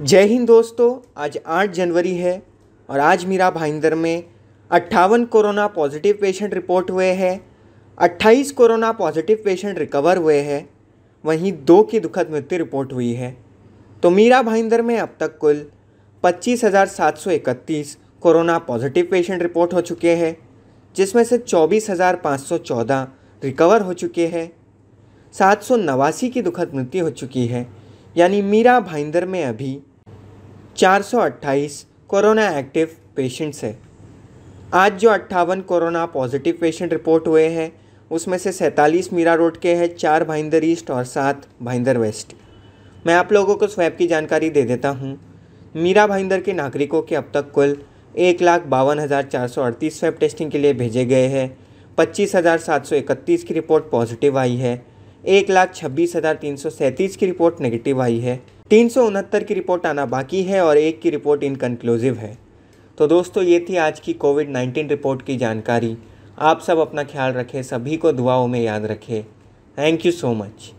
जय हिंद दोस्तों आज 8 जनवरी है और आज मीरा भाईंदर में अट्ठावन कोरोना पॉजिटिव पेशेंट रिपोर्ट हुए हैं 28 कोरोना पॉजिटिव पेशेंट रिकवर हुए हैं वहीं दो की दुखद मृत्यु रिपोर्ट हुई है तो मीरा भाईंदर में अब तक कुल 25,731 कोरोना पॉजिटिव पेशेंट रिपोर्ट हो चुके हैं जिसमें से 24,514 रिकवर हो चुके हैं सात की दुखद मृत्यु हो चुकी है यानी मीरा भाईंदर में अभी चार सौ अट्ठाईस कोरोना एक्टिव पेशेंट्स है आज जो अट्ठावन कोरोना पॉजिटिव पेशेंट रिपोर्ट हुए हैं उसमें से सैंतालीस मीरा रोड के हैं चार भाईंदर ईस्ट और सात भाईंदर वेस्ट मैं आप लोगों को स्वैप की जानकारी दे देता हूँ मीरा भाईंदर के नागरिकों के अब तक कुल एक लाख बावन हज़ार चार सौ अड़तीस स्वैप टेस्टिंग के लिए भेजे गए हैं पच्चीस हज़ार सात सौ इकतीस की रिपोर्ट पॉजिटिव आई है एक लाख छब्बीस हज़ार तीन सौ सैंतीस की रिपोर्ट नेगेटिव आई है तीन सौ उनहत्तर की रिपोर्ट आना बाकी है और एक की रिपोर्ट इनकन्क्लूसिव है तो दोस्तों ये थी आज की कोविड नाइन्टीन रिपोर्ट की जानकारी आप सब अपना ख्याल रखें सभी को दुआओं में याद रखें थैंक यू सो मच